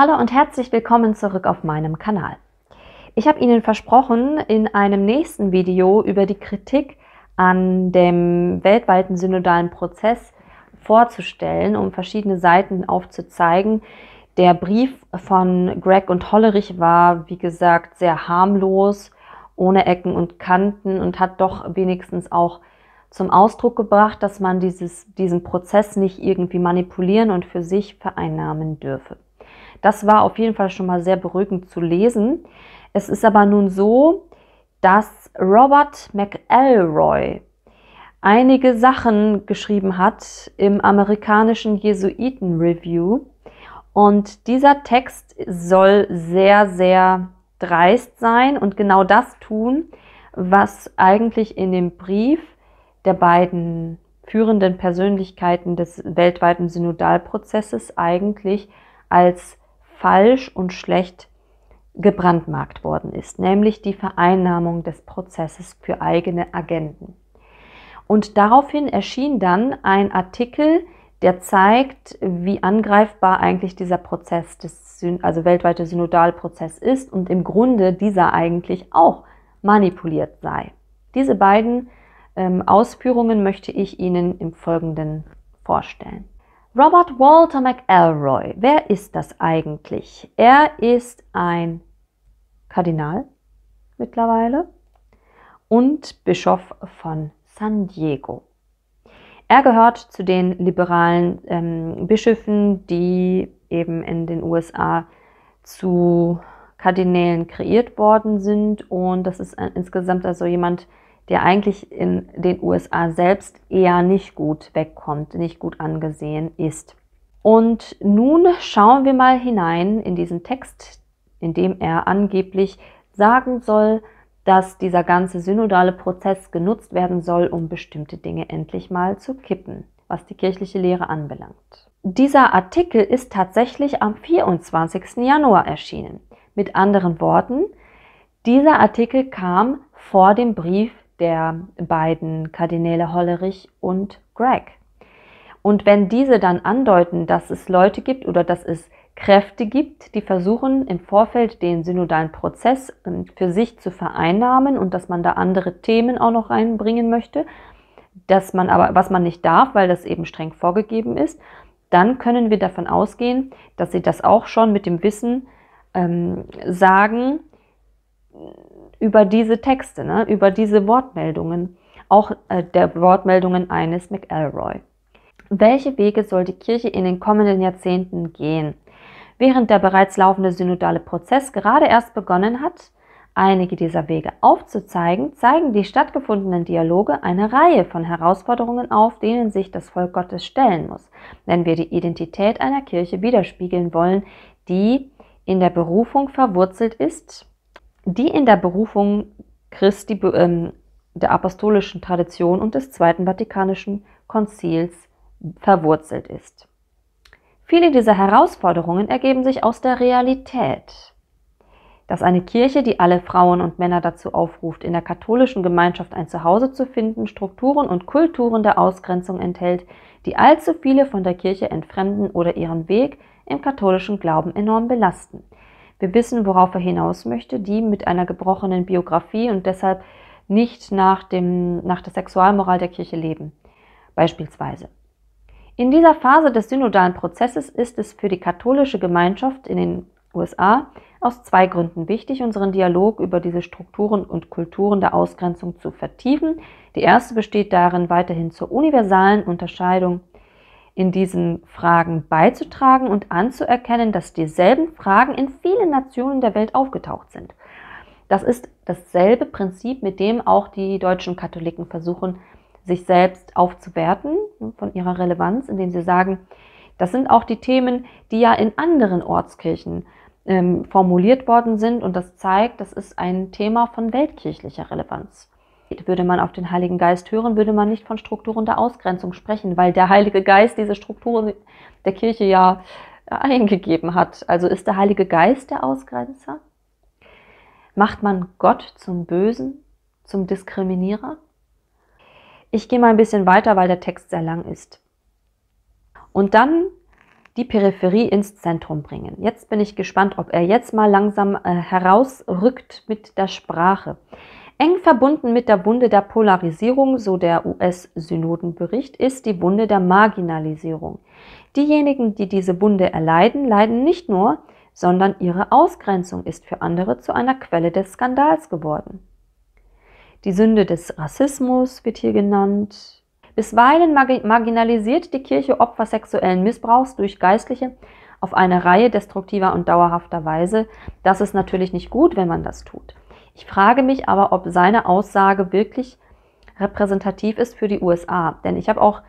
Hallo und herzlich willkommen zurück auf meinem Kanal. Ich habe Ihnen versprochen, in einem nächsten Video über die Kritik an dem weltweiten synodalen Prozess vorzustellen, um verschiedene Seiten aufzuzeigen. Der Brief von Greg und Hollerich war, wie gesagt, sehr harmlos, ohne Ecken und Kanten und hat doch wenigstens auch zum Ausdruck gebracht, dass man dieses, diesen Prozess nicht irgendwie manipulieren und für sich vereinnahmen dürfe. Das war auf jeden Fall schon mal sehr beruhigend zu lesen. Es ist aber nun so, dass Robert McElroy einige Sachen geschrieben hat im amerikanischen Jesuiten Review. Und dieser Text soll sehr, sehr dreist sein und genau das tun, was eigentlich in dem Brief der beiden führenden Persönlichkeiten des weltweiten Synodalprozesses eigentlich als falsch und schlecht gebrandmarkt worden ist, nämlich die Vereinnahmung des Prozesses für eigene Agenten. Und daraufhin erschien dann ein Artikel, der zeigt, wie angreifbar eigentlich dieser Prozess, des, also weltweite Synodalprozess ist und im Grunde dieser eigentlich auch manipuliert sei. Diese beiden ähm, Ausführungen möchte ich Ihnen im Folgenden vorstellen. Robert Walter McElroy, wer ist das eigentlich? Er ist ein Kardinal mittlerweile und Bischof von San Diego. Er gehört zu den liberalen ähm, Bischöfen, die eben in den USA zu Kardinälen kreiert worden sind. Und das ist insgesamt also jemand, der der eigentlich in den USA selbst eher nicht gut wegkommt, nicht gut angesehen ist. Und nun schauen wir mal hinein in diesen Text, in dem er angeblich sagen soll, dass dieser ganze synodale Prozess genutzt werden soll, um bestimmte Dinge endlich mal zu kippen, was die kirchliche Lehre anbelangt. Dieser Artikel ist tatsächlich am 24. Januar erschienen. Mit anderen Worten, dieser Artikel kam vor dem Brief der beiden Kardinäle Hollerich und Greg. Und wenn diese dann andeuten, dass es Leute gibt oder dass es Kräfte gibt, die versuchen im Vorfeld den synodalen Prozess ähm, für sich zu vereinnahmen und dass man da andere Themen auch noch reinbringen möchte, dass man aber was man nicht darf, weil das eben streng vorgegeben ist, dann können wir davon ausgehen, dass sie das auch schon mit dem Wissen ähm, sagen, über diese Texte, ne? über diese Wortmeldungen, auch äh, der Wortmeldungen eines McElroy. Welche Wege soll die Kirche in den kommenden Jahrzehnten gehen? Während der bereits laufende synodale Prozess gerade erst begonnen hat, einige dieser Wege aufzuzeigen, zeigen die stattgefundenen Dialoge eine Reihe von Herausforderungen auf, denen sich das Volk Gottes stellen muss, wenn wir die Identität einer Kirche widerspiegeln wollen, die in der Berufung verwurzelt ist, die in der Berufung Christi ähm, der apostolischen Tradition und des Zweiten Vatikanischen Konzils verwurzelt ist. Viele dieser Herausforderungen ergeben sich aus der Realität. Dass eine Kirche, die alle Frauen und Männer dazu aufruft, in der katholischen Gemeinschaft ein Zuhause zu finden, Strukturen und Kulturen der Ausgrenzung enthält, die allzu viele von der Kirche entfremden oder ihren Weg im katholischen Glauben enorm belasten. Wir wissen, worauf er hinaus möchte, die mit einer gebrochenen Biografie und deshalb nicht nach, dem, nach der Sexualmoral der Kirche leben, beispielsweise. In dieser Phase des synodalen Prozesses ist es für die katholische Gemeinschaft in den USA aus zwei Gründen wichtig, unseren Dialog über diese Strukturen und Kulturen der Ausgrenzung zu vertiefen. Die erste besteht darin, weiterhin zur universalen Unterscheidung in diesen Fragen beizutragen und anzuerkennen, dass dieselben Fragen in vielen Nationen der Welt aufgetaucht sind. Das ist dasselbe Prinzip, mit dem auch die deutschen Katholiken versuchen, sich selbst aufzuwerten ne, von ihrer Relevanz, indem sie sagen, das sind auch die Themen, die ja in anderen Ortskirchen ähm, formuliert worden sind und das zeigt, das ist ein Thema von weltkirchlicher Relevanz. Würde man auf den Heiligen Geist hören, würde man nicht von Strukturen der Ausgrenzung sprechen, weil der Heilige Geist diese Strukturen der Kirche ja äh, eingegeben hat. Also ist der Heilige Geist der Ausgrenzer? Macht man Gott zum Bösen, zum Diskriminierer? Ich gehe mal ein bisschen weiter, weil der Text sehr lang ist. Und dann die Peripherie ins Zentrum bringen. Jetzt bin ich gespannt, ob er jetzt mal langsam äh, herausrückt mit der Sprache. Eng verbunden mit der Wunde der Polarisierung, so der US-Synodenbericht, ist die Wunde der Marginalisierung. Diejenigen, die diese Wunde erleiden, leiden nicht nur, sondern ihre Ausgrenzung ist für andere zu einer Quelle des Skandals geworden. Die Sünde des Rassismus wird hier genannt. Bisweilen marginalisiert die Kirche Opfer sexuellen Missbrauchs durch Geistliche auf eine Reihe destruktiver und dauerhafter Weise. Das ist natürlich nicht gut, wenn man das tut. Ich frage mich aber, ob seine Aussage wirklich repräsentativ ist für die USA. Denn ich habe auch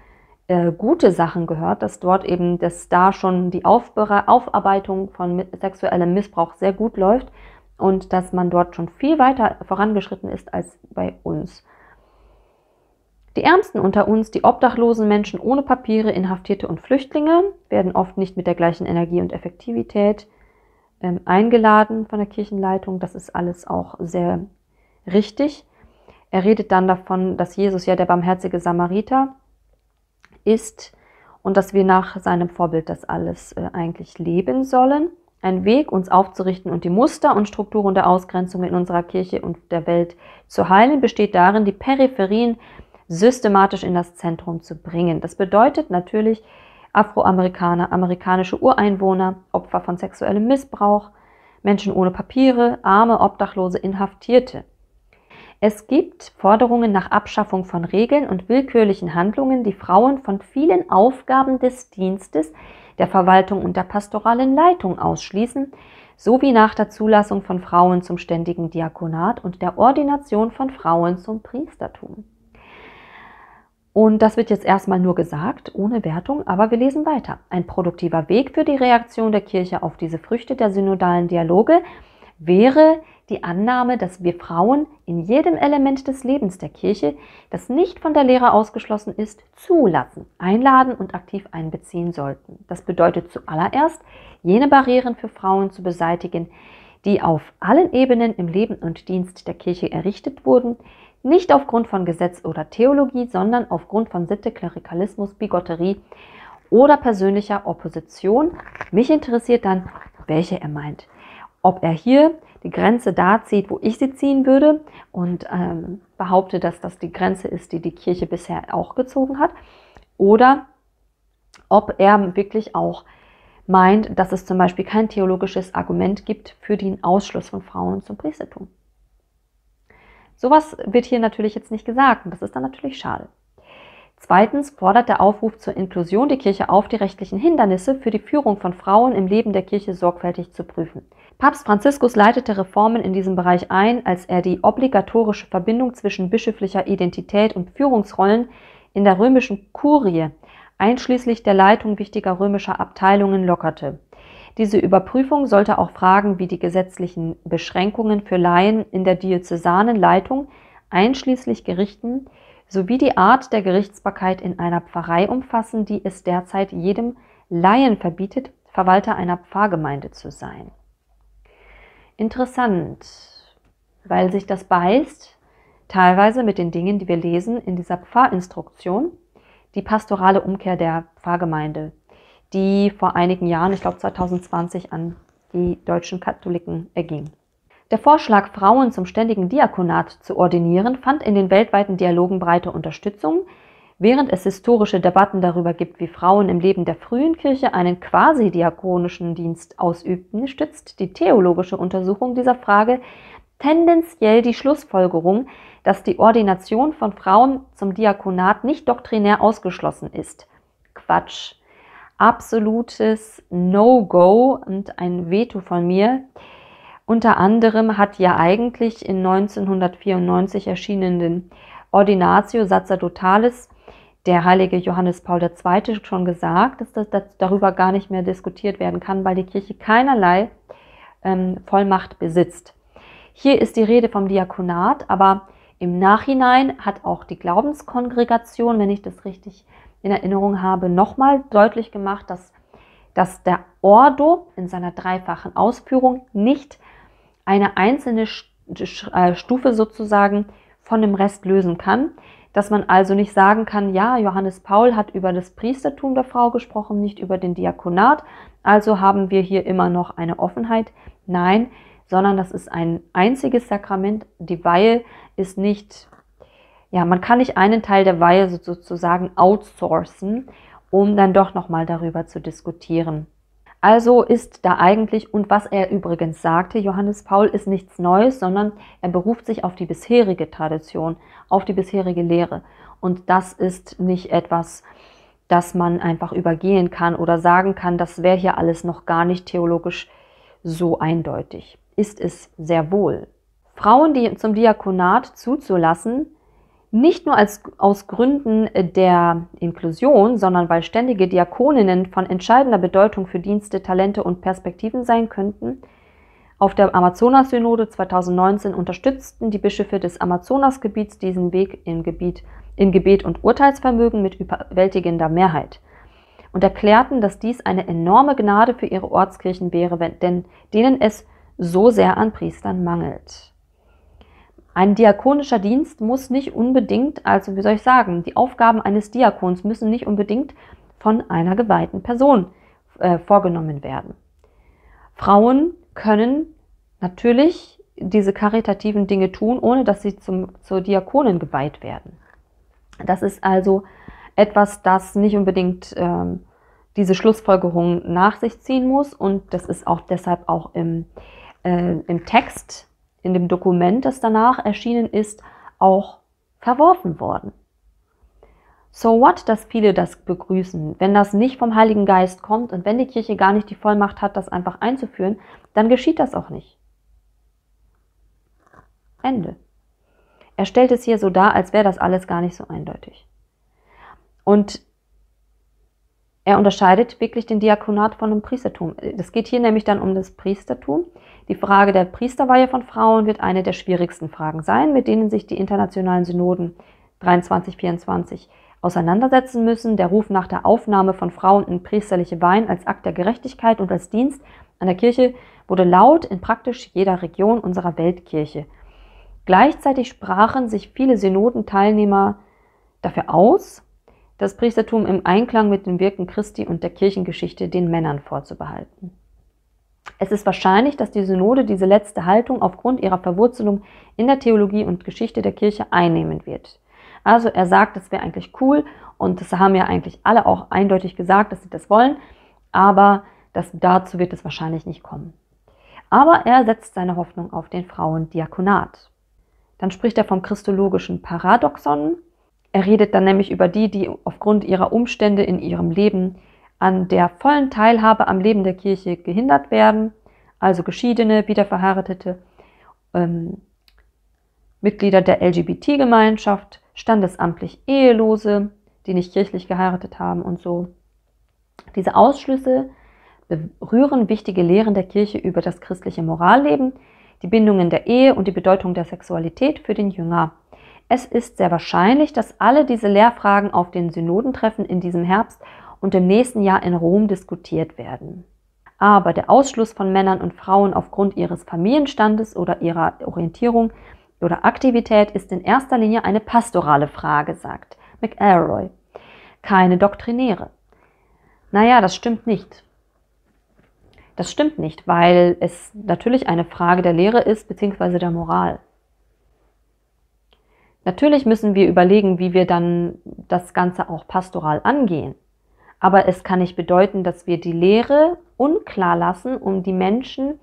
äh, gute Sachen gehört, dass dort eben, dass da schon die Aufbe Aufarbeitung von sexuellem Missbrauch sehr gut läuft und dass man dort schon viel weiter vorangeschritten ist als bei uns. Die Ärmsten unter uns, die obdachlosen Menschen ohne Papiere, Inhaftierte und Flüchtlinge, werden oft nicht mit der gleichen Energie und Effektivität ähm, eingeladen von der Kirchenleitung. Das ist alles auch sehr richtig. Er redet dann davon, dass Jesus ja der barmherzige Samariter ist und dass wir nach seinem Vorbild das alles äh, eigentlich leben sollen. Ein Weg, uns aufzurichten und die Muster und Strukturen der Ausgrenzung in unserer Kirche und der Welt zu heilen, besteht darin, die Peripherien systematisch in das Zentrum zu bringen. Das bedeutet natürlich, Afroamerikaner, amerikanische Ureinwohner, Opfer von sexuellem Missbrauch, Menschen ohne Papiere, arme, obdachlose, Inhaftierte. Es gibt Forderungen nach Abschaffung von Regeln und willkürlichen Handlungen, die Frauen von vielen Aufgaben des Dienstes, der Verwaltung und der pastoralen Leitung ausschließen, sowie nach der Zulassung von Frauen zum ständigen Diakonat und der Ordination von Frauen zum Priestertum. Und das wird jetzt erstmal nur gesagt, ohne Wertung, aber wir lesen weiter. Ein produktiver Weg für die Reaktion der Kirche auf diese Früchte der synodalen Dialoge wäre die Annahme, dass wir Frauen in jedem Element des Lebens der Kirche, das nicht von der Lehre ausgeschlossen ist, zulassen, einladen und aktiv einbeziehen sollten. Das bedeutet zuallererst, jene Barrieren für Frauen zu beseitigen, die auf allen Ebenen im Leben und Dienst der Kirche errichtet wurden, nicht aufgrund von Gesetz oder Theologie, sondern aufgrund von Sitte, Klerikalismus, Bigotterie oder persönlicher Opposition. Mich interessiert dann, welche er meint. Ob er hier die Grenze da zieht, wo ich sie ziehen würde und ähm, behaupte, dass das die Grenze ist, die die Kirche bisher auch gezogen hat, oder ob er wirklich auch meint, dass es zum Beispiel kein theologisches Argument gibt für den Ausschluss von Frauen zum Priestertum. Sowas wird hier natürlich jetzt nicht gesagt und das ist dann natürlich schade. Zweitens fordert der Aufruf zur Inklusion die Kirche auf, die rechtlichen Hindernisse für die Führung von Frauen im Leben der Kirche sorgfältig zu prüfen. Papst Franziskus leitete Reformen in diesem Bereich ein, als er die obligatorische Verbindung zwischen bischöflicher Identität und Führungsrollen in der römischen Kurie einschließlich der Leitung wichtiger römischer Abteilungen lockerte. Diese Überprüfung sollte auch Fragen wie die gesetzlichen Beschränkungen für Laien in der diözesanen Leitung einschließlich Gerichten sowie die Art der Gerichtsbarkeit in einer Pfarrei umfassen, die es derzeit jedem Laien verbietet, Verwalter einer Pfarrgemeinde zu sein. Interessant, weil sich das beißt, teilweise mit den Dingen, die wir lesen in dieser Pfarrinstruktion, die pastorale Umkehr der Pfarrgemeinde die vor einigen Jahren, ich glaube 2020, an die deutschen Katholiken erging. Der Vorschlag, Frauen zum ständigen Diakonat zu ordinieren, fand in den weltweiten Dialogen breite Unterstützung, während es historische Debatten darüber gibt, wie Frauen im Leben der frühen Kirche einen quasi diakonischen Dienst ausübten, stützt die theologische Untersuchung dieser Frage tendenziell die Schlussfolgerung, dass die Ordination von Frauen zum Diakonat nicht doktrinär ausgeschlossen ist. Quatsch absolutes No-Go und ein Veto von mir. Unter anderem hat ja eigentlich in 1994 erschienenen Ordinatio Sacerdotalis der heilige Johannes Paul II. schon gesagt, dass das, dass darüber gar nicht mehr diskutiert werden kann, weil die Kirche keinerlei ähm, Vollmacht besitzt. Hier ist die Rede vom Diakonat, aber im Nachhinein hat auch die Glaubenskongregation, wenn ich das richtig in Erinnerung habe, nochmal deutlich gemacht, dass, dass der Ordo in seiner dreifachen Ausführung nicht eine einzelne äh, Stufe sozusagen von dem Rest lösen kann, dass man also nicht sagen kann, ja, Johannes Paul hat über das Priestertum der Frau gesprochen, nicht über den Diakonat, also haben wir hier immer noch eine Offenheit. Nein, sondern das ist ein einziges Sakrament. Die Weihe ist nicht ja, man kann nicht einen Teil der Weihe sozusagen outsourcen, um dann doch nochmal darüber zu diskutieren. Also ist da eigentlich, und was er übrigens sagte, Johannes Paul, ist nichts Neues, sondern er beruft sich auf die bisherige Tradition, auf die bisherige Lehre. Und das ist nicht etwas, das man einfach übergehen kann oder sagen kann, das wäre hier alles noch gar nicht theologisch so eindeutig. Ist es sehr wohl. Frauen die zum Diakonat zuzulassen, nicht nur als, aus Gründen äh, der Inklusion, sondern weil ständige Diakoninnen von entscheidender Bedeutung für Dienste, Talente und Perspektiven sein könnten, auf der Amazonas-Synode 2019 unterstützten die Bischöfe des Amazonasgebiets diesen Weg im Gebiet, in Gebet und Urteilsvermögen mit überwältigender Mehrheit und erklärten, dass dies eine enorme Gnade für ihre Ortskirchen wäre, wenn, denn denen es so sehr an Priestern mangelt. Ein diakonischer Dienst muss nicht unbedingt, also wie soll ich sagen, die Aufgaben eines Diakons müssen nicht unbedingt von einer geweihten Person äh, vorgenommen werden. Frauen können natürlich diese karitativen Dinge tun, ohne dass sie zum, zur Diakonin geweiht werden. Das ist also etwas, das nicht unbedingt ähm, diese Schlussfolgerung nach sich ziehen muss und das ist auch deshalb auch im, äh, im Text in dem Dokument, das danach erschienen ist, auch verworfen worden. So what, dass viele das begrüßen. Wenn das nicht vom Heiligen Geist kommt und wenn die Kirche gar nicht die Vollmacht hat, das einfach einzuführen, dann geschieht das auch nicht. Ende. Er stellt es hier so dar, als wäre das alles gar nicht so eindeutig. Und er unterscheidet wirklich den Diakonat von dem Priestertum. Es geht hier nämlich dann um das Priestertum. Die Frage der Priesterweihe von Frauen wird eine der schwierigsten Fragen sein, mit denen sich die internationalen Synoden 23, 24 auseinandersetzen müssen. Der Ruf nach der Aufnahme von Frauen in priesterliche Weihen als Akt der Gerechtigkeit und als Dienst an der Kirche wurde laut in praktisch jeder Region unserer Weltkirche. Gleichzeitig sprachen sich viele Synodenteilnehmer dafür aus, das Priestertum im Einklang mit dem Wirken Christi und der Kirchengeschichte den Männern vorzubehalten. Es ist wahrscheinlich, dass die Synode diese letzte Haltung aufgrund ihrer Verwurzelung in der Theologie und Geschichte der Kirche einnehmen wird. Also er sagt, das wäre eigentlich cool und das haben ja eigentlich alle auch eindeutig gesagt, dass sie das wollen, aber das, dazu wird es wahrscheinlich nicht kommen. Aber er setzt seine Hoffnung auf den Frauendiakonat. Dann spricht er vom christologischen Paradoxon, er redet dann nämlich über die, die aufgrund ihrer Umstände in ihrem Leben an der vollen Teilhabe am Leben der Kirche gehindert werden, also Geschiedene, Wiederverheiratete, ähm, Mitglieder der LGBT-Gemeinschaft, standesamtlich Ehelose, die nicht kirchlich geheiratet haben und so. Diese Ausschlüsse berühren wichtige Lehren der Kirche über das christliche Moralleben, die Bindungen der Ehe und die Bedeutung der Sexualität für den Jünger. Es ist sehr wahrscheinlich, dass alle diese Lehrfragen auf den Synodentreffen in diesem Herbst und im nächsten Jahr in Rom diskutiert werden. Aber der Ausschluss von Männern und Frauen aufgrund ihres Familienstandes oder ihrer Orientierung oder Aktivität ist in erster Linie eine pastorale Frage, sagt McElroy. Keine doktrinäre. Naja, das stimmt nicht. Das stimmt nicht, weil es natürlich eine Frage der Lehre ist, beziehungsweise der Moral. Natürlich müssen wir überlegen, wie wir dann das Ganze auch pastoral angehen. Aber es kann nicht bedeuten, dass wir die Lehre unklar lassen, um die Menschen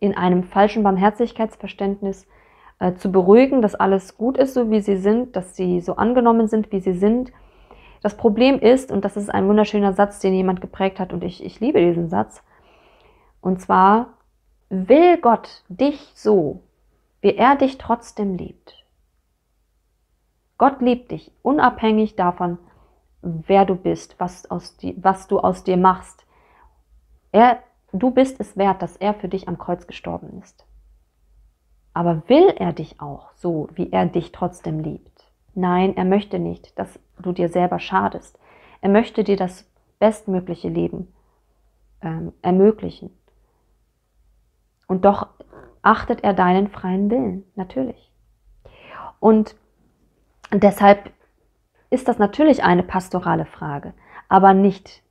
in einem falschen Barmherzigkeitsverständnis äh, zu beruhigen, dass alles gut ist, so wie sie sind, dass sie so angenommen sind, wie sie sind. Das Problem ist, und das ist ein wunderschöner Satz, den jemand geprägt hat, und ich, ich liebe diesen Satz, und zwar, will Gott dich so, wie er dich trotzdem liebt, Gott liebt dich, unabhängig davon, wer du bist, was, aus die, was du aus dir machst. Er, du bist es wert, dass er für dich am Kreuz gestorben ist. Aber will er dich auch so, wie er dich trotzdem liebt? Nein, er möchte nicht, dass du dir selber schadest. Er möchte dir das bestmögliche Leben ähm, ermöglichen. Und doch achtet er deinen freien Willen, natürlich. Und deshalb ist das natürlich eine pastorale Frage, aber nicht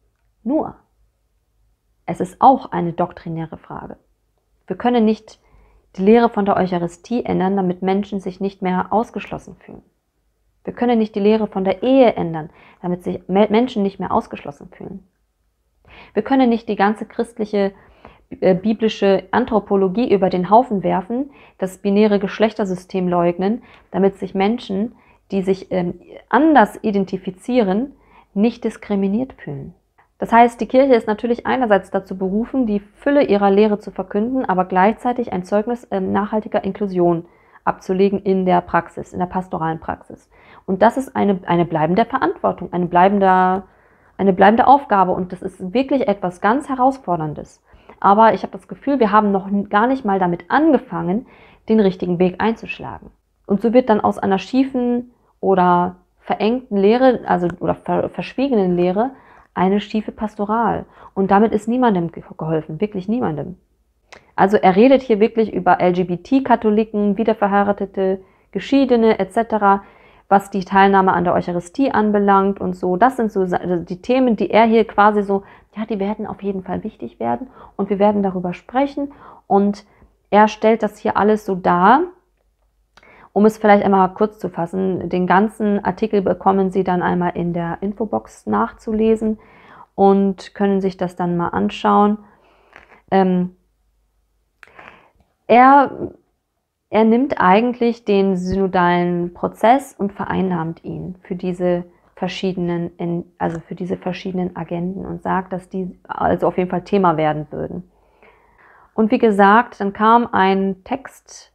nur. Es ist auch eine doktrinäre Frage. Wir können nicht die Lehre von der Eucharistie ändern, damit Menschen sich nicht mehr ausgeschlossen fühlen. Wir können nicht die Lehre von der Ehe ändern, damit sich Menschen nicht mehr ausgeschlossen fühlen. Wir können nicht die ganze christliche äh, biblische Anthropologie über den Haufen werfen, das binäre Geschlechtersystem leugnen, damit sich Menschen die sich ähm, anders identifizieren, nicht diskriminiert fühlen. Das heißt, die Kirche ist natürlich einerseits dazu berufen, die Fülle ihrer Lehre zu verkünden, aber gleichzeitig ein Zeugnis ähm, nachhaltiger Inklusion abzulegen in der Praxis, in der pastoralen Praxis. Und das ist eine, eine bleibende Verantwortung, eine, bleibende, eine bleibende Aufgabe und das ist wirklich etwas ganz Herausforderndes. Aber ich habe das Gefühl, wir haben noch gar nicht mal damit angefangen, den richtigen Weg einzuschlagen. Und so wird dann aus einer schiefen oder verengten Lehre, also oder verschwiegenen Lehre, eine schiefe Pastoral. Und damit ist niemandem geholfen, wirklich niemandem. Also er redet hier wirklich über LGBT-Katholiken, Wiederverheiratete, Geschiedene etc., was die Teilnahme an der Eucharistie anbelangt und so. Das sind so also die Themen, die er hier quasi so, ja, die werden auf jeden Fall wichtig werden und wir werden darüber sprechen. Und er stellt das hier alles so dar, um es vielleicht einmal kurz zu fassen, den ganzen Artikel bekommen Sie dann einmal in der Infobox nachzulesen und können sich das dann mal anschauen. Ähm, er, er nimmt eigentlich den synodalen Prozess und vereinnahmt ihn für diese verschiedenen, also für diese verschiedenen Agenden und sagt, dass die also auf jeden Fall Thema werden würden. Und wie gesagt, dann kam ein Text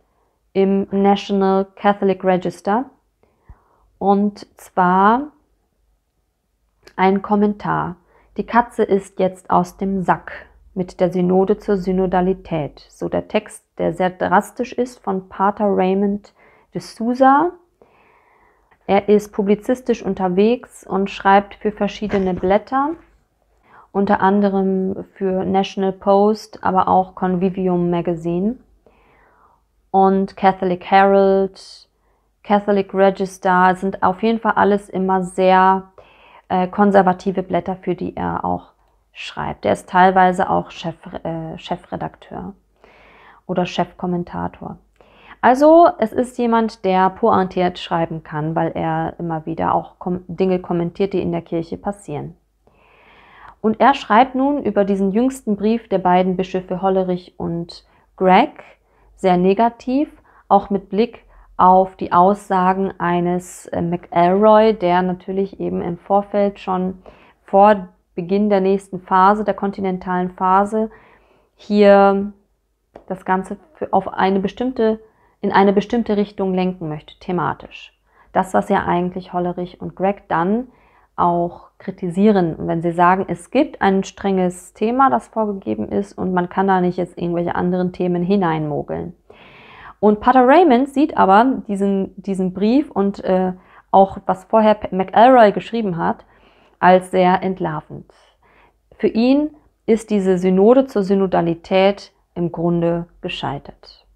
im National Catholic Register. Und zwar ein Kommentar. Die Katze ist jetzt aus dem Sack mit der Synode zur Synodalität. So der Text, der sehr drastisch ist, von Pater Raymond de Souza. Er ist publizistisch unterwegs und schreibt für verschiedene Blätter, unter anderem für National Post, aber auch Convivium Magazine und Catholic Herald, Catholic Register sind auf jeden Fall alles immer sehr äh, konservative Blätter, für die er auch schreibt. Er ist teilweise auch Chef, äh, Chefredakteur oder Chefkommentator. Also es ist jemand, der pointiert schreiben kann, weil er immer wieder auch kom Dinge kommentiert, die in der Kirche passieren. Und er schreibt nun über diesen jüngsten Brief der beiden Bischöfe Hollerich und Greg, sehr negativ, auch mit Blick auf die Aussagen eines äh, McElroy, der natürlich eben im Vorfeld schon vor Beginn der nächsten Phase, der kontinentalen Phase, hier das Ganze auf eine bestimmte, in eine bestimmte Richtung lenken möchte, thematisch. Das, was ja eigentlich Hollerich und Greg dann auch kritisieren. Und wenn sie sagen, es gibt ein strenges Thema, das vorgegeben ist und man kann da nicht jetzt irgendwelche anderen Themen hineinmogeln. Und Pater Raymond sieht aber diesen, diesen Brief und äh, auch was vorher McElroy geschrieben hat, als sehr entlarvend. Für ihn ist diese Synode zur Synodalität im Grunde gescheitert.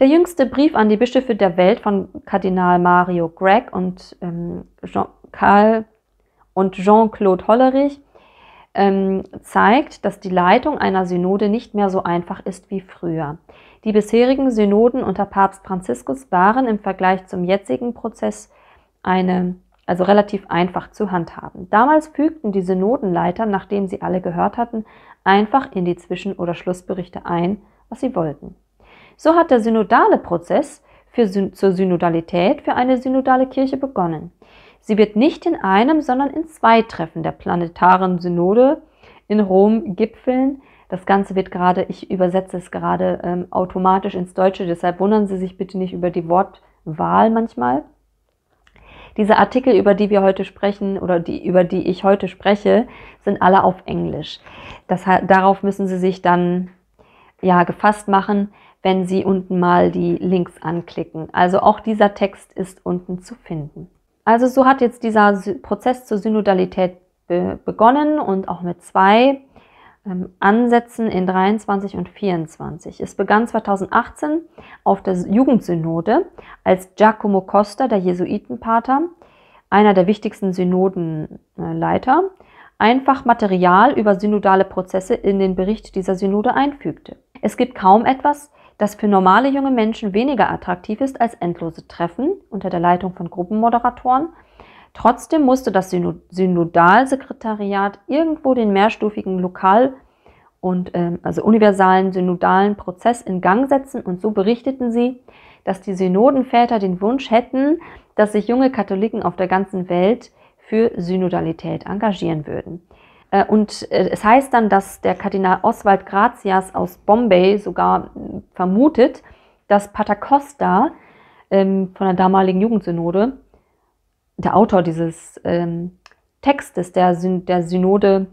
Der jüngste Brief an die Bischöfe der Welt von Kardinal Mario Gregg und ähm, Jean Karl und Jean-Claude Hollerich ähm, zeigt, dass die Leitung einer Synode nicht mehr so einfach ist wie früher. Die bisherigen Synoden unter Papst Franziskus waren im Vergleich zum jetzigen Prozess eine, also relativ einfach zu handhaben. Damals fügten die Synodenleiter, nachdem sie alle gehört hatten, einfach in die Zwischen- oder Schlussberichte ein, was sie wollten. So hat der synodale Prozess für, zur Synodalität für eine synodale Kirche begonnen. Sie wird nicht in einem, sondern in zwei Treffen der planetaren Synode in Rom gipfeln. Das Ganze wird gerade, ich übersetze es gerade ähm, automatisch ins Deutsche, deshalb wundern Sie sich bitte nicht über die Wortwahl manchmal. Diese Artikel, über die wir heute sprechen oder die, über die ich heute spreche, sind alle auf Englisch. Das, darauf müssen Sie sich dann ja, gefasst machen, wenn Sie unten mal die Links anklicken. Also auch dieser Text ist unten zu finden. Also so hat jetzt dieser Prozess zur Synodalität be begonnen und auch mit zwei ähm, Ansätzen in 23 und 24. Es begann 2018 auf der Jugendsynode, als Giacomo Costa, der Jesuitenpater, einer der wichtigsten Synodenleiter, einfach Material über synodale Prozesse in den Bericht dieser Synode einfügte. Es gibt kaum etwas, das für normale junge Menschen weniger attraktiv ist als endlose Treffen unter der Leitung von Gruppenmoderatoren. Trotzdem musste das Synodalsekretariat irgendwo den mehrstufigen Lokal- und ähm, also universalen synodalen Prozess in Gang setzen und so berichteten sie, dass die Synodenväter den Wunsch hätten, dass sich junge Katholiken auf der ganzen Welt für Synodalität engagieren würden. Äh, und äh, es heißt dann, dass der Kardinal Oswald Grazias aus Bombay sogar äh, vermutet, dass Pater Costa ähm, von der damaligen Jugendsynode, der Autor dieses ähm, Textes der, Syn der Synode,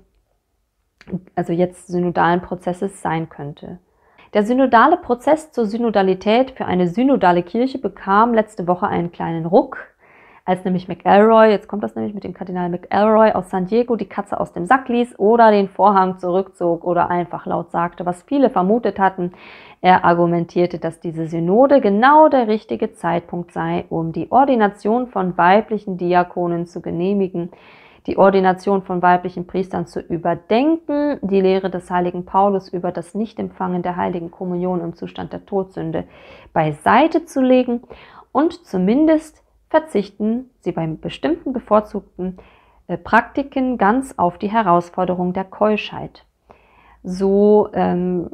also jetzt synodalen Prozesses, sein könnte. Der synodale Prozess zur Synodalität für eine synodale Kirche bekam letzte Woche einen kleinen Ruck als nämlich McElroy, jetzt kommt das nämlich mit dem Kardinal McElroy aus San Diego, die Katze aus dem Sack ließ oder den Vorhang zurückzog oder einfach laut sagte, was viele vermutet hatten. Er argumentierte, dass diese Synode genau der richtige Zeitpunkt sei, um die Ordination von weiblichen Diakonen zu genehmigen, die Ordination von weiblichen Priestern zu überdenken, die Lehre des heiligen Paulus über das Nichtempfangen der heiligen Kommunion im Zustand der Todsünde beiseite zu legen und zumindest verzichten sie bei bestimmten bevorzugten äh, Praktiken ganz auf die Herausforderung der Keuschheit. So ähm,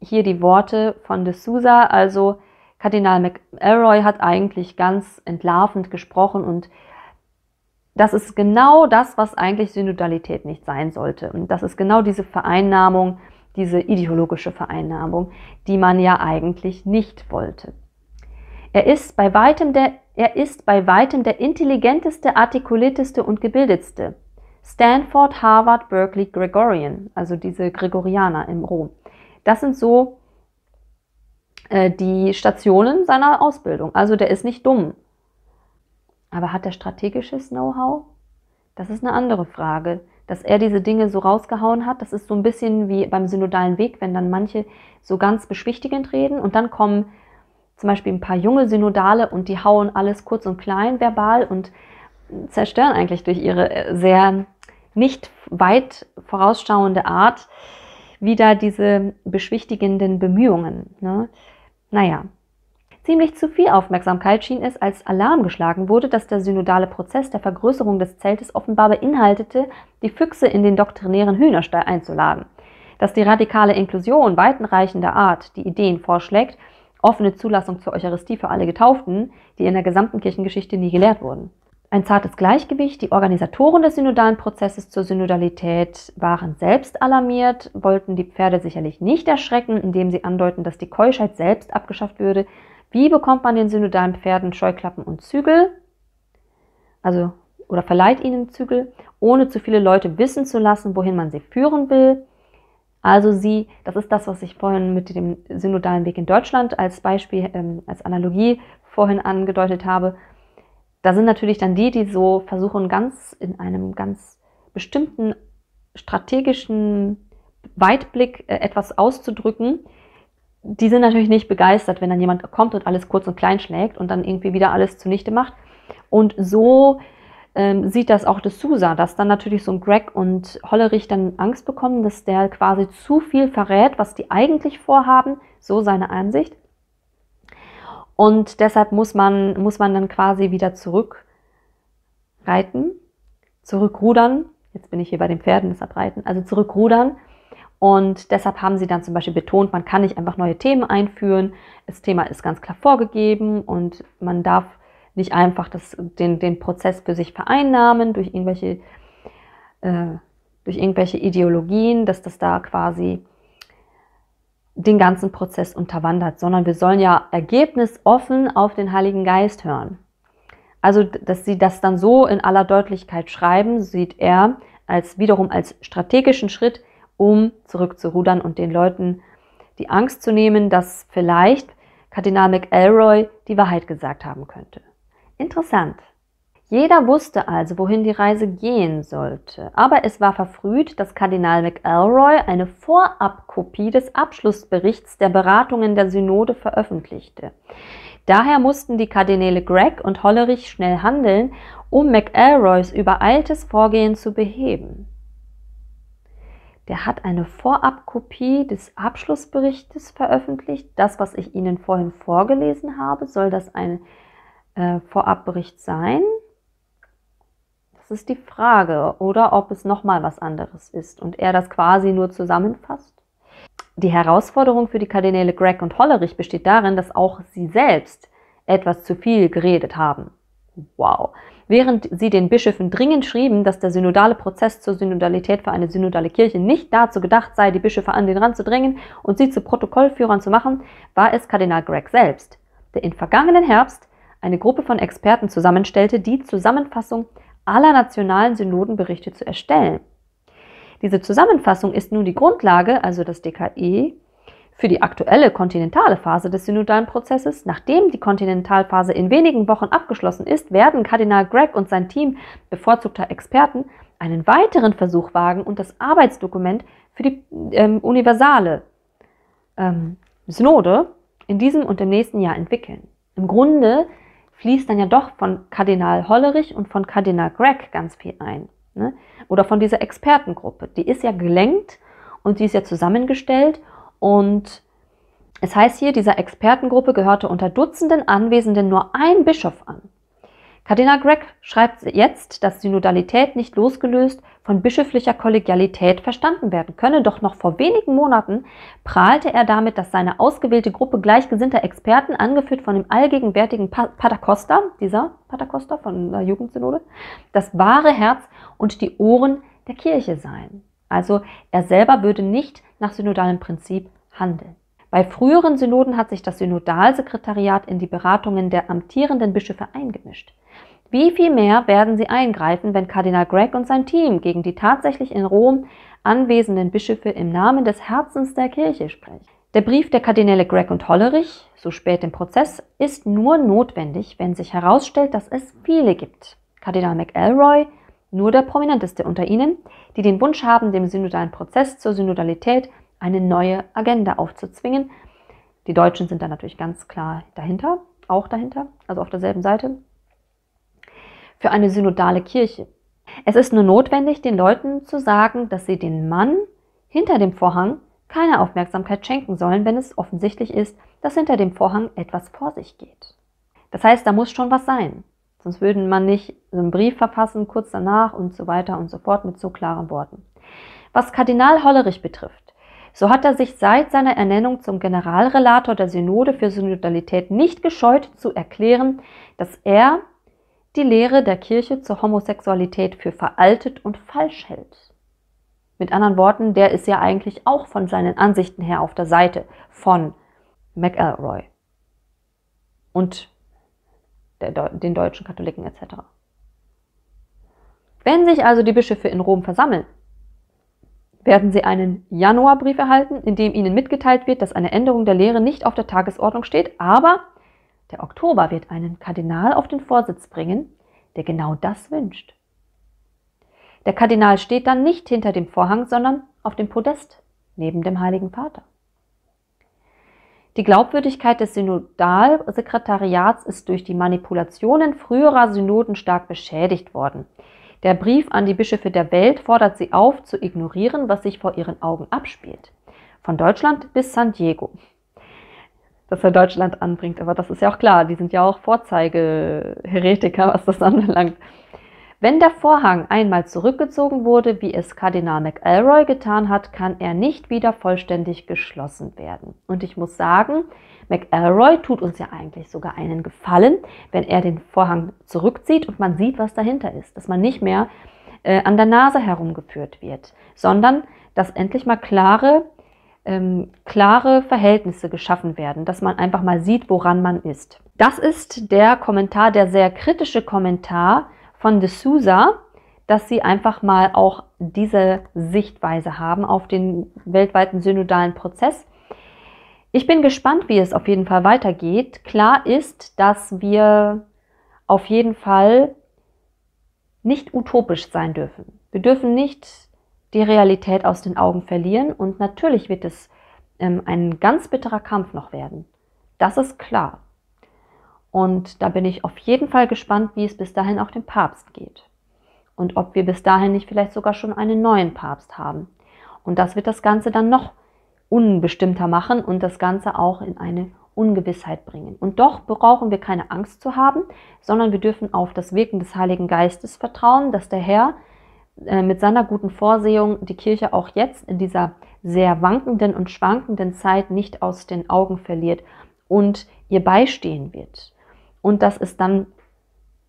hier die Worte von de Souza, also Kardinal McElroy hat eigentlich ganz entlarvend gesprochen und das ist genau das, was eigentlich Synodalität nicht sein sollte. Und das ist genau diese Vereinnahmung, diese ideologische Vereinnahmung, die man ja eigentlich nicht wollte. Er ist bei weitem der, er ist bei weitem der intelligenteste, artikulierteste und gebildetste. Stanford, Harvard, Berkeley, Gregorian, also diese Gregorianer im Rom. Das sind so äh, die Stationen seiner Ausbildung. Also der ist nicht dumm. Aber hat er strategisches Know-how? Das ist eine andere Frage. Dass er diese Dinge so rausgehauen hat, das ist so ein bisschen wie beim synodalen Weg, wenn dann manche so ganz beschwichtigend reden und dann kommen zum Beispiel ein paar junge Synodale und die hauen alles kurz und klein verbal und zerstören eigentlich durch ihre äh, sehr nicht weit vorausschauende Art wieder diese beschwichtigenden Bemühungen. Ne? Naja, ziemlich zu viel Aufmerksamkeit schien es, als Alarm geschlagen wurde, dass der synodale Prozess der Vergrößerung des Zeltes offenbar beinhaltete, die Füchse in den doktrinären Hühnerstall einzuladen, dass die radikale Inklusion weitenreichender Art die Ideen vorschlägt, offene Zulassung zur Eucharistie für alle Getauften, die in der gesamten Kirchengeschichte nie gelehrt wurden. Ein zartes Gleichgewicht. Die Organisatoren des synodalen Prozesses zur Synodalität waren selbst alarmiert, wollten die Pferde sicherlich nicht erschrecken, indem sie andeuten, dass die Keuschheit selbst abgeschafft würde. Wie bekommt man den synodalen Pferden Scheuklappen und Zügel? Also, oder verleiht ihnen Zügel, ohne zu viele Leute wissen zu lassen, wohin man sie führen will. Also sie, das ist das, was ich vorhin mit dem synodalen Weg in Deutschland als Beispiel, ähm, als Analogie vorhin angedeutet habe. Da sind natürlich dann die, die so versuchen, ganz in einem ganz bestimmten strategischen Weitblick äh, etwas auszudrücken. Die sind natürlich nicht begeistert, wenn dann jemand kommt und alles kurz und klein schlägt und dann irgendwie wieder alles zunichte macht. Und so ähm, sieht das auch D'Souza, dass dann natürlich so ein Greg und Hollerich dann Angst bekommen, dass der quasi zu viel verrät, was die eigentlich vorhaben, so seine Ansicht. Und deshalb muss man, muss man dann quasi wieder zurückreiten, zurückrudern. Jetzt bin ich hier bei den Pferden, deshalb reiten. Also zurückrudern. Und deshalb haben sie dann zum Beispiel betont, man kann nicht einfach neue Themen einführen. Das Thema ist ganz klar vorgegeben und man darf nicht einfach das, den, den Prozess für sich vereinnahmen durch irgendwelche, äh, durch irgendwelche Ideologien, dass das da quasi den ganzen Prozess unterwandert, sondern wir sollen ja ergebnisoffen auf den Heiligen Geist hören. Also, dass sie das dann so in aller Deutlichkeit schreiben, sieht er als wiederum als strategischen Schritt, um zurückzurudern und den Leuten die Angst zu nehmen, dass vielleicht Kardinal McElroy die Wahrheit gesagt haben könnte. Interessant. Jeder wusste also, wohin die Reise gehen sollte, aber es war verfrüht, dass Kardinal McElroy eine Vorabkopie des Abschlussberichts der Beratungen der Synode veröffentlichte. Daher mussten die Kardinäle Gregg und Hollerich schnell handeln, um McElroys übereiltes Vorgehen zu beheben. Der hat eine Vorabkopie des Abschlussberichtes veröffentlicht. Das, was ich Ihnen vorhin vorgelesen habe, soll das eine äh, Vorabbericht sein? Das ist die Frage. Oder ob es nochmal was anderes ist und er das quasi nur zusammenfasst? Die Herausforderung für die Kardinäle Greg und Hollerich besteht darin, dass auch sie selbst etwas zu viel geredet haben. Wow. Während sie den Bischöfen dringend schrieben, dass der synodale Prozess zur Synodalität für eine synodale Kirche nicht dazu gedacht sei, die Bischöfe an den Rand zu drängen und sie zu Protokollführern zu machen, war es Kardinal Greg selbst, der in vergangenen Herbst eine Gruppe von Experten zusammenstellte, die Zusammenfassung aller nationalen Synodenberichte zu erstellen. Diese Zusammenfassung ist nun die Grundlage, also das DKE, für die aktuelle kontinentale Phase des synodalen Prozesses. Nachdem die Kontinentalphase in wenigen Wochen abgeschlossen ist, werden Kardinal Gregg und sein Team bevorzugter Experten einen weiteren Versuch wagen und das Arbeitsdokument für die ähm, universale ähm, Synode in diesem und im nächsten Jahr entwickeln. Im Grunde fließt dann ja doch von Kardinal Hollerich und von Kardinal Gregg ganz viel ein. Ne? Oder von dieser Expertengruppe. Die ist ja gelenkt und die ist ja zusammengestellt. Und es heißt hier, dieser Expertengruppe gehörte unter Dutzenden Anwesenden nur ein Bischof an. Kardinal Gregg schreibt jetzt, dass Synodalität nicht losgelöst von bischöflicher Kollegialität verstanden werden könne, doch noch vor wenigen Monaten prahlte er damit, dass seine ausgewählte Gruppe gleichgesinnter Experten, angeführt von dem allgegenwärtigen Pater Costa, dieser Pater Costa von der Jugendsynode, das wahre Herz und die Ohren der Kirche seien. Also er selber würde nicht nach synodalem Prinzip handeln. Bei früheren Synoden hat sich das Synodalsekretariat in die Beratungen der amtierenden Bischöfe eingemischt. Wie viel mehr werden sie eingreifen, wenn Kardinal Gregg und sein Team gegen die tatsächlich in Rom anwesenden Bischöfe im Namen des Herzens der Kirche sprechen? Der Brief der Kardinäle Gregg und Hollerich, so spät im Prozess, ist nur notwendig, wenn sich herausstellt, dass es viele gibt. Kardinal McElroy, nur der prominenteste unter ihnen, die den Wunsch haben, dem synodalen Prozess zur Synodalität eine neue Agenda aufzuzwingen. Die Deutschen sind da natürlich ganz klar dahinter, auch dahinter, also auf derselben Seite für eine synodale Kirche. Es ist nur notwendig, den Leuten zu sagen, dass sie den Mann hinter dem Vorhang keine Aufmerksamkeit schenken sollen, wenn es offensichtlich ist, dass hinter dem Vorhang etwas vor sich geht. Das heißt, da muss schon was sein. Sonst würde man nicht so einen Brief verfassen, kurz danach und so weiter und so fort mit so klaren Worten. Was Kardinal Hollerich betrifft, so hat er sich seit seiner Ernennung zum Generalrelator der Synode für Synodalität nicht gescheut zu erklären, dass er die Lehre der Kirche zur Homosexualität für veraltet und falsch hält. Mit anderen Worten, der ist ja eigentlich auch von seinen Ansichten her auf der Seite von McElroy und der, den deutschen Katholiken etc. Wenn sich also die Bischöfe in Rom versammeln, werden sie einen Januarbrief erhalten, in dem ihnen mitgeteilt wird, dass eine Änderung der Lehre nicht auf der Tagesordnung steht, aber der Oktober wird einen Kardinal auf den Vorsitz bringen, der genau das wünscht. Der Kardinal steht dann nicht hinter dem Vorhang, sondern auf dem Podest neben dem Heiligen Vater. Die Glaubwürdigkeit des Synodalsekretariats ist durch die Manipulationen früherer Synoden stark beschädigt worden. Der Brief an die Bischöfe der Welt fordert sie auf, zu ignorieren, was sich vor ihren Augen abspielt. Von Deutschland bis San Diego dass er Deutschland anbringt. Aber das ist ja auch klar, die sind ja auch Vorzeigeheretiker, was das anbelangt. Wenn der Vorhang einmal zurückgezogen wurde, wie es Kardinal McElroy getan hat, kann er nicht wieder vollständig geschlossen werden. Und ich muss sagen, McElroy tut uns ja eigentlich sogar einen Gefallen, wenn er den Vorhang zurückzieht und man sieht, was dahinter ist, dass man nicht mehr äh, an der Nase herumgeführt wird, sondern dass endlich mal klare ähm, klare Verhältnisse geschaffen werden, dass man einfach mal sieht, woran man ist. Das ist der Kommentar, der sehr kritische Kommentar von de Souza, dass sie einfach mal auch diese Sichtweise haben auf den weltweiten synodalen Prozess. Ich bin gespannt, wie es auf jeden Fall weitergeht. Klar ist, dass wir auf jeden Fall nicht utopisch sein dürfen. Wir dürfen nicht die Realität aus den Augen verlieren und natürlich wird es ähm, ein ganz bitterer Kampf noch werden. Das ist klar. Und da bin ich auf jeden Fall gespannt, wie es bis dahin auch dem Papst geht. Und ob wir bis dahin nicht vielleicht sogar schon einen neuen Papst haben. Und das wird das Ganze dann noch unbestimmter machen und das Ganze auch in eine Ungewissheit bringen. Und doch brauchen wir keine Angst zu haben, sondern wir dürfen auf das Wirken des Heiligen Geistes vertrauen, dass der Herr äh, mit seiner guten Vorsehung die Kirche auch jetzt in dieser sehr wankenden und schwankenden Zeit nicht aus den Augen verliert und ihr beistehen wird. Und dass es dann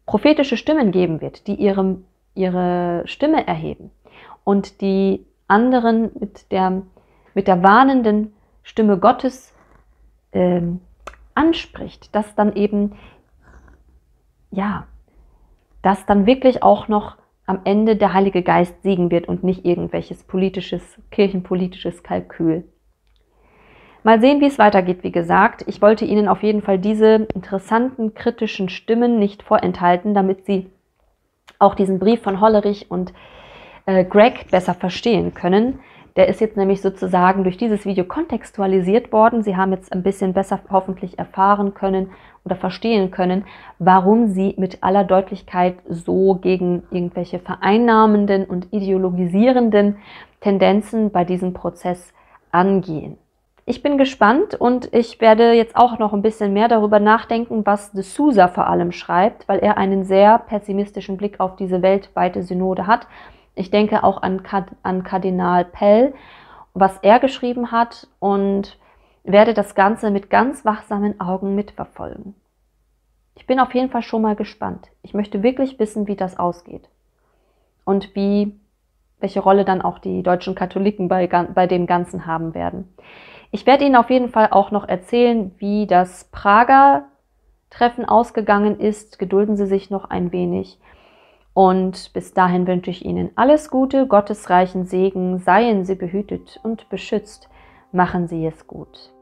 prophetische Stimmen geben wird, die ihre, ihre Stimme erheben und die anderen mit der, mit der warnenden Stimme Gottes äh, anspricht, dass dann eben, ja, dass dann wirklich auch noch am Ende der Heilige Geist siegen wird und nicht irgendwelches politisches, kirchenpolitisches Kalkül. Mal sehen, wie es weitergeht, wie gesagt. Ich wollte Ihnen auf jeden Fall diese interessanten, kritischen Stimmen nicht vorenthalten, damit Sie auch diesen Brief von Hollerich und äh, Greg besser verstehen können. Der ist jetzt nämlich sozusagen durch dieses Video kontextualisiert worden. Sie haben jetzt ein bisschen besser hoffentlich erfahren können, oder verstehen können, warum sie mit aller Deutlichkeit so gegen irgendwelche vereinnahmenden und ideologisierenden Tendenzen bei diesem Prozess angehen. Ich bin gespannt und ich werde jetzt auch noch ein bisschen mehr darüber nachdenken, was de Souza vor allem schreibt, weil er einen sehr pessimistischen Blick auf diese weltweite Synode hat. Ich denke auch an, Kard an Kardinal Pell, was er geschrieben hat und werde das Ganze mit ganz wachsamen Augen mitverfolgen. Ich bin auf jeden Fall schon mal gespannt. Ich möchte wirklich wissen, wie das ausgeht. Und wie, welche Rolle dann auch die deutschen Katholiken bei, bei dem Ganzen haben werden. Ich werde Ihnen auf jeden Fall auch noch erzählen, wie das Prager Treffen ausgegangen ist. Gedulden Sie sich noch ein wenig. Und bis dahin wünsche ich Ihnen alles Gute, gottesreichen Segen, seien Sie behütet und beschützt machen Sie es gut.